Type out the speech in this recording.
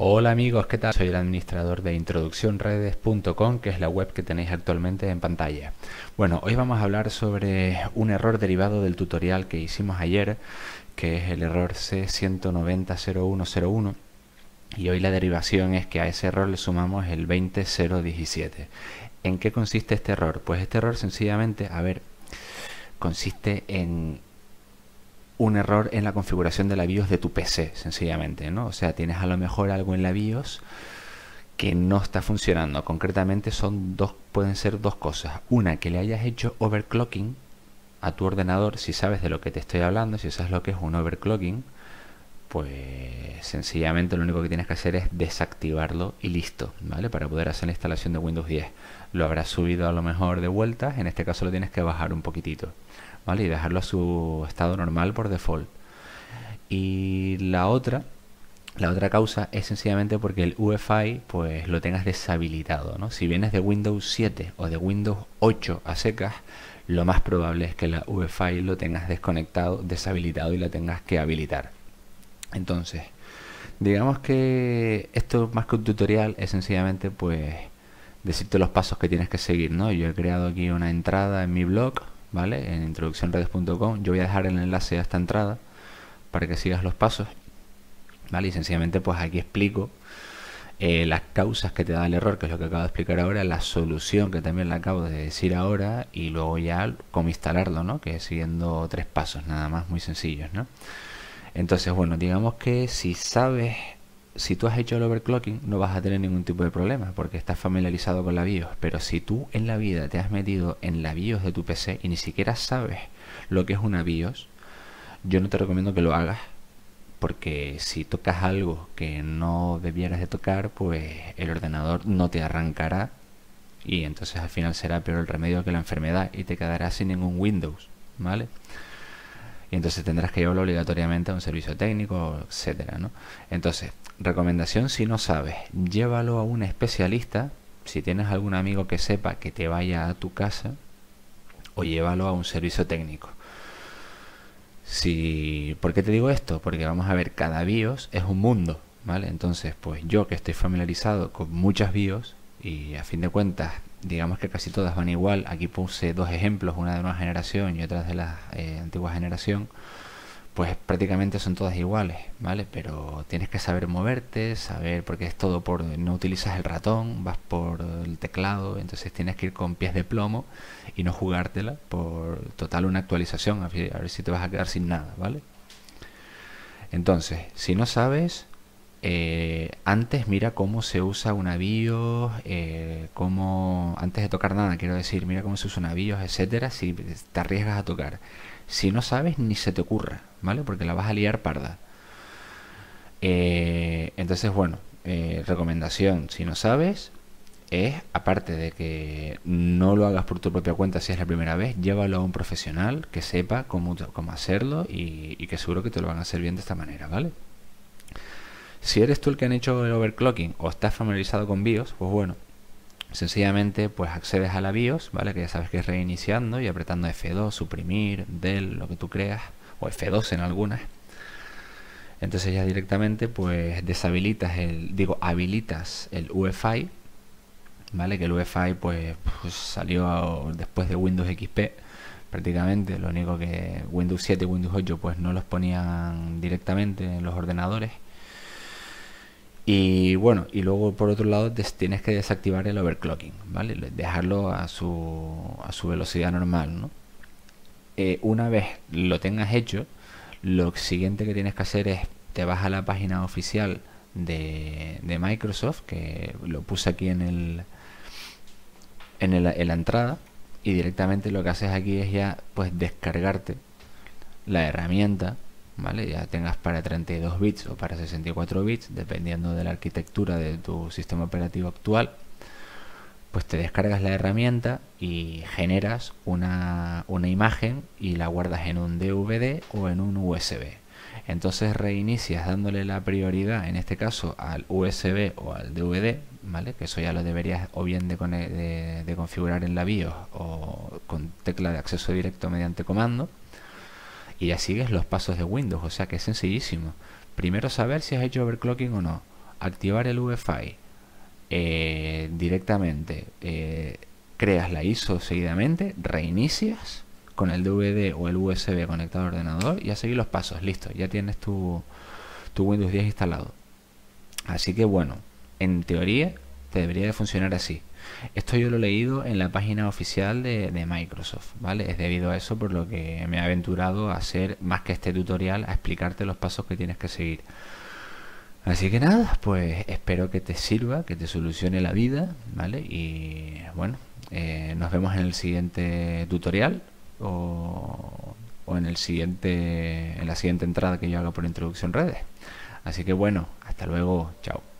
Hola amigos, ¿qué tal? Soy el administrador de introduccionredes.com, que es la web que tenéis actualmente en pantalla. Bueno, hoy vamos a hablar sobre un error derivado del tutorial que hicimos ayer, que es el error C1900101. Y hoy la derivación es que a ese error le sumamos el 20017. ¿En qué consiste este error? Pues este error sencillamente, a ver, consiste en un error en la configuración de la BIOS de tu PC, sencillamente, ¿no? O sea, tienes a lo mejor algo en la BIOS que no está funcionando. Concretamente son dos, pueden ser dos cosas. Una, que le hayas hecho overclocking a tu ordenador, si sabes de lo que te estoy hablando, si sabes lo que es un overclocking, pues sencillamente lo único que tienes que hacer es desactivarlo y listo, ¿vale? Para poder hacer la instalación de Windows 10. Lo habrás subido a lo mejor de vuelta en este caso lo tienes que bajar un poquitito. Y dejarlo a su estado normal por default. Y la otra, la otra causa es sencillamente porque el UEFI pues lo tengas deshabilitado, Si vienes de Windows 7 o de Windows 8 a secas, lo más probable es que la UEFI lo tengas desconectado, deshabilitado y la tengas que habilitar. Entonces, digamos que esto más que un tutorial es sencillamente pues decirte los pasos que tienes que seguir, ¿no? Yo he creado aquí una entrada en mi blog ¿vale? En introduccionredes.com. Yo voy a dejar el enlace a esta entrada para que sigas los pasos, ¿vale? Y sencillamente pues aquí explico eh, las causas que te da el error, que es lo que acabo de explicar ahora, la solución que también la acabo de decir ahora y luego ya cómo instalarlo, ¿no? Que siguiendo tres pasos nada más, muy sencillos, ¿no? Entonces, bueno, digamos que si sabes si tú has hecho el overclocking no vas a tener ningún tipo de problema porque estás familiarizado con la BIOS, pero si tú en la vida te has metido en la BIOS de tu PC y ni siquiera sabes lo que es una BIOS, yo no te recomiendo que lo hagas porque si tocas algo que no debieras de tocar, pues el ordenador no te arrancará y entonces al final será peor el remedio que la enfermedad y te quedarás sin ningún Windows, ¿vale? y entonces tendrás que llevarlo obligatoriamente a un servicio técnico, etcétera, ¿no? Entonces, recomendación si no sabes, llévalo a un especialista, si tienes algún amigo que sepa que te vaya a tu casa o llévalo a un servicio técnico. Si, ¿por qué te digo esto? Porque vamos a ver, cada BIOS es un mundo, ¿vale? Entonces, pues yo que estoy familiarizado con muchas BIOS y a fin de cuentas digamos que casi todas van igual. Aquí puse dos ejemplos, una de una generación y otra de la eh, antigua generación. Pues prácticamente son todas iguales, ¿vale? Pero tienes que saber moverte, saber, porque es todo por. No utilizas el ratón, vas por el teclado, entonces tienes que ir con pies de plomo y no jugártela por total una actualización, a ver si te vas a quedar sin nada, ¿vale? Entonces, si no sabes, eh, antes mira cómo se usa un avío, eh, cómo, antes de tocar nada, quiero decir, mira cómo se usa un avío, etcétera, si te arriesgas a tocar. Si no sabes, ni se te ocurra, ¿vale? Porque la vas a liar parda. Eh, entonces, bueno, recomendación, si no sabes, es, aparte de que no lo hagas por tu propia cuenta si es la primera vez, llévalo a un profesional que sepa cómo, hacerlo y, y que seguro que te lo van a hacer bien de esta manera, ¿vale? Si eres tú el que han hecho el overclocking o estás familiarizado con BIOS, pues bueno, sencillamente pues accedes a la BIOS, ¿vale? Que ya sabes que es reiniciando y apretando F2, suprimir, del, lo que tú creas, o F2 en algunas. Entonces ya directamente pues deshabilitas el, digo, habilitas el UEFI, ¿vale? Que el UEFI pues, pues, salió después de Windows XP prácticamente, lo único que Windows 7 y Windows 8 pues no los ponían directamente en los ordenadores y bueno, y luego por otro lado tienes que desactivar el overclocking, ¿vale? Dejarlo a su, a su velocidad normal, eh, una vez lo tengas hecho, lo siguiente que tienes que hacer es, te vas a la página oficial de, de Microsoft, que lo puse aquí en, el, en, en la entrada, y directamente lo que haces aquí es ya pues descargarte la herramienta ¿vale? Ya tengas para 32 bits o para 64 bits, dependiendo de la arquitectura de tu sistema operativo actual, pues te descargas la herramienta y generas una, imagen y la guardas en un DVD o en un USB. Entonces reinicias dándole la prioridad, en este caso, al USB o al DVD, ¿vale? Que eso ya lo deberías o bien de configurar en la BIOS o con tecla de acceso directo mediante comando y ya sigues los pasos de Windows, o sea que es sencillísimo. Primero saber si has hecho overclocking o no, activar el UEFI eh, directamente, eh, creas la ISO seguidamente, reinicias con el DVD o el USB conectado al ordenador y a seguir los pasos, listo, ya tienes tu, tu Windows 10 instalado. Así que bueno, en teoría te debería de funcionar así. Esto yo lo he leído en la página oficial de, Microsoft, ¿vale? Es debido a eso por lo que me he aventurado a hacer más que este tutorial, a explicarte los pasos que tienes que seguir. Así que nada, pues espero que te sirva, que te solucione la vida, ¿vale? Y bueno, eh, nos vemos en el siguiente tutorial o, en, el siguiente, en la siguiente entrada que yo haga por introducción redes. Así que bueno, hasta luego, chao.